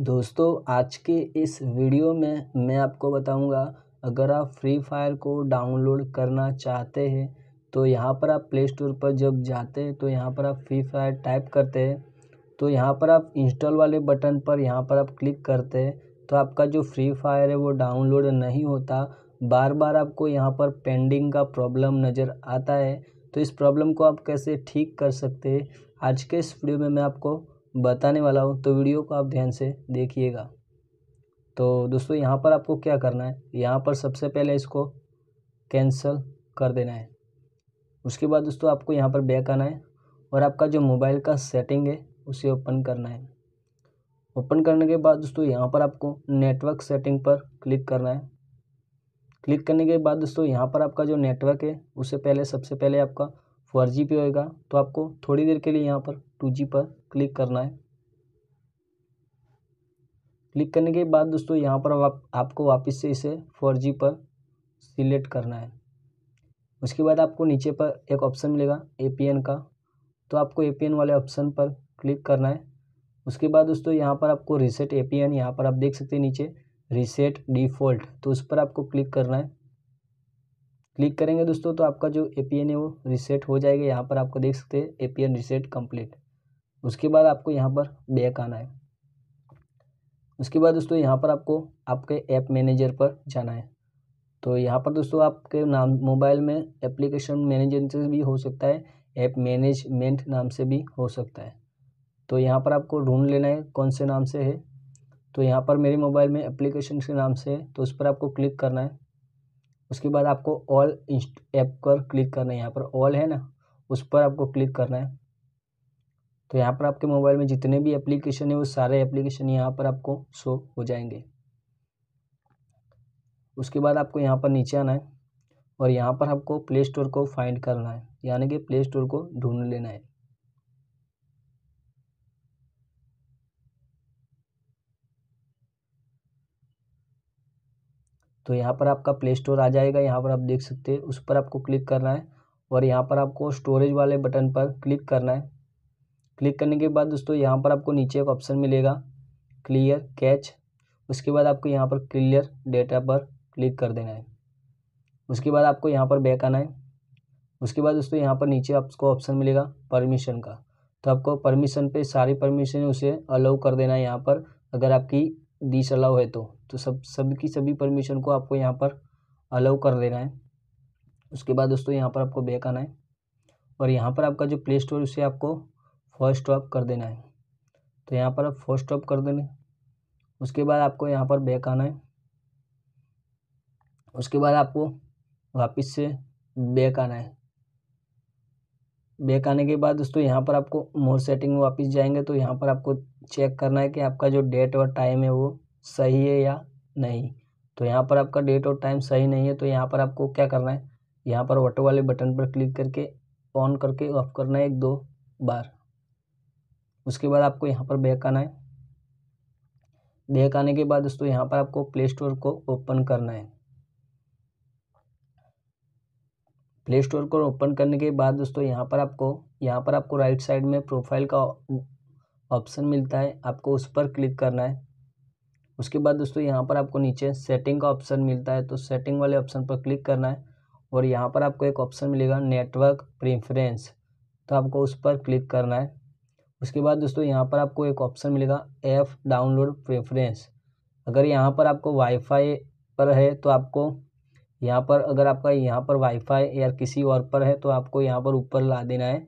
दोस्तों आज के इस वीडियो में मैं आपको बताऊंगा अगर आप फ्री फायर को डाउनलोड करना चाहते हैं तो यहाँ पर आप प्ले स्टोर पर जब जाते हैं तो यहाँ पर आप फ्री फायर टाइप करते हैं तो यहाँ पर आप इंस्टॉल वाले बटन पर यहाँ पर आप क्लिक करते हैं तो आपका जो फ्री फायर है वो डाउनलोड नहीं होता बार बार आपको यहाँ पर पेंडिंग का प्रॉब्लम नज़र आता है तो इस प्रॉब्लम को आप कैसे ठीक कर सकते हैं आज के इस वीडियो में मैं आपको बताने वाला हूँ तो वीडियो को आप ध्यान से देखिएगा तो दोस्तों यहाँ पर आपको क्या करना है यहाँ पर सबसे पहले इसको कैंसिल कर देना है उसके बाद दोस्तों आपको यहाँ पर बैक आना है और आपका जो मोबाइल का सेटिंग है उसे ओपन करना है ओपन करने के बाद दोस्तों यहाँ पर आपको नेटवर्क सेटिंग पर क्लिक करना है क्लिक करने के बाद दोस्तों यहाँ पर आपका जो नेटवर्क है उसे पहले सबसे पहले आपका फोर जी पे होएगा तो आपको थोड़ी देर के लिए यहाँ पर टू जी पर क्लिक करना है क्लिक करने के बाद दोस्तों यहाँ पर आप, आपको वापस से इसे फोर जी पर सिलेक्ट करना है उसके बाद आपको नीचे पर एक ऑप्शन मिलेगा ए का तो आपको ए वाले ऑप्शन पर क्लिक करना है उसके बाद दोस्तों यहाँ पर आपको रिसेट ए पी यहाँ पर आप देख सकते हैं नीचे रिसेट डिफ़ॉल्ट तो उस पर आपको क्लिक करना है क्लिक करेंगे दोस्तों तो आपका जो ए पी एन है वो रिसेट हो जाएगा यहाँ पर आपको देख सकते हैं A P N reset complete उसके बाद आपको यहाँ पर बैक आना है उसके बाद दोस्तों यहाँ पर आपको आपके ऐप मैनेजर पर जाना है तो यहाँ पर दोस्तों आपके नाम मोबाइल में एप्लीकेशन मैनेजर से भी हो सकता है ऐप मैनेजमेंट नाम से भी हो सकता है तो यहाँ पर आपको ढूंढ लेना है कौन से नाम से है तो यहाँ पर मेरे मोबाइल में एप्लीकेशन के नाम से है तो उस पर आपको क्लिक करना है उसके बाद आपको ऑल इंस्ट ऐप पर क्लिक करना है यहाँ पर ऑल है ना उस पर आपको क्लिक करना है तो यहाँ पर आपके मोबाइल में जितने भी एप्लीकेशन है वो सारे एप्लीकेशन यहाँ पर आपको शो हो जाएंगे उसके बाद आपको यहाँ पर नीचे आना है और यहाँ पर आपको प्ले स्टोर को फाइंड करना है यानी कि प्ले स्टोर को ढूंढ लेना है तो यहाँ पर आपका प्ले स्टोर आ जाएगा यहाँ पर आप देख सकते हैं उस पर आपको क्लिक करना है और यहाँ पर आपको स्टोरेज वाले बटन पर क्लिक करना है क्लिक करने के बाद दोस्तों यहाँ पर आपको नीचे एक ऑप्शन मिलेगा क्लियर कैच उसके बाद आपको यहाँ पर क्लियर डेटा पर क्लिक कर देना है उसके बाद आपको यहाँ पर बैक आना है उसके बाद दोस्तों यहाँ पर नीचे आपको ऑप्शन मिलेगा परमिशन का तो आपको परमिशन पे सारी परमिशन उसे अलाउ कर देना है यहाँ पर अगर आपकी डिस अलाउ है तो तो सब सब की सभी परमिशन को आपको यहाँ पर अलाउ कर देना है उसके बाद दोस्तों यहाँ पर आपको बैक आना है और यहाँ पर आपका जो प्ले स्टोर उसे आपको फर्स्ट स्टॉप कर देना है तो यहाँ पर आप फर्स्ट स्टॉप कर देना उसके बाद आपको यहाँ पर बैक आना है उसके बाद आपको वापस से बैक आना है बैक आने के बाद दोस्तों यहाँ पर आपको मोर सेटिंग में वापस जाएंगे तो यहाँ पर आपको चेक करना है कि आपका जो डेट और टाइम है वो सही है या नहीं तो यहाँ पर आपका डेट और टाइम सही नहीं है तो यहाँ पर आपको क्या करना है यहाँ पर ऑटो वाले बटन पर क्लिक करके ऑन करके ऑफ करना है एक दो बार उसके बाद आपको यहाँ पर बैक आना है बैक आने के बाद दोस्तों यहाँ पर आपको प्ले स्टोर को ओपन करना है प्ले स्टोर को ओपन करने के बाद दोस्तों यहाँ पर आपको यहाँ पर आपको राइट साइड में प्रोफाइल का ऑप्शन मिलता है आपको उस पर क्लिक करना है उसके बाद दोस्तों यहाँ पर आपको नीचे सेटिंग का ऑप्शन मिलता है तो सेटिंग वाले ऑप्शन पर क्लिक करना है और यहाँ पर आपको एक ऑप्शन मिलेगा नेटवर्क प्रेफरेंस तो आपको उस पर क्लिक करना है उसके बाद दोस्तों यहाँ पर आपको एक ऑप्शन मिलेगा ऐप डाउनलोड प्रेफरेंस अगर यहाँ पर आपको वाईफाई पर है तो आपको यहाँ पर अगर आपका यहाँ पर वाईफाई या किसी और पर है तो आपको यहाँ पर ऊपर ला देना है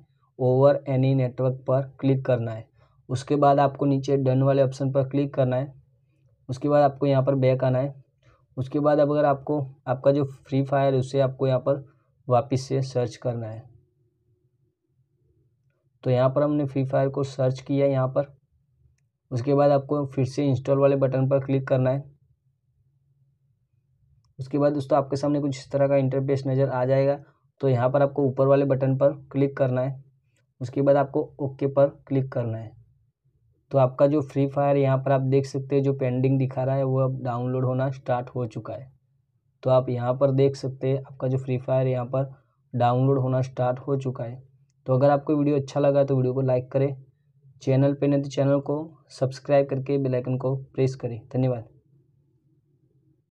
ओवर एनी नेटवर्क पर क्लिक करना है उसके बाद आपको नीचे डन वाले ऑप्शन पर क्लिक करना है उसके बाद आपको यहाँ पर बैक आना है उसके बाद अब अगर आपको आपका जो फ्री फायर है उसे आपको यहाँ पर वापस से सर्च करना है तो यहाँ पर हमने फ्री फायर को सर्च किया यहाँ पर उसके बाद आपको फिर से इंस्टॉल वाले बटन पर क्लिक करना है उसके बाद दोस्तों आपके सामने कुछ इस तरह का इंटरफेस नज़र आ जाएगा तो यहाँ पर आपको ऊपर वाले बटन पर क्लिक करना है उसके बाद आपको ओके पर क्लिक करना है तो आपका जो फ्री फायर यहाँ पर आप देख सकते हैं जो पेंडिंग दिखा रहा है वो अब डाउनलोड होना स्टार्ट हो चुका है तो आप यहाँ पर देख सकते हैं आपका जो फ्री फायर यहाँ पर डाउनलोड होना स्टार्ट हो चुका है तो अगर आपको वीडियो अच्छा लगा तो वीडियो को लाइक करें चैनल पर नहीं तो चैनल को सब्सक्राइब करके बेलाइकन को प्रेस करें धन्यवाद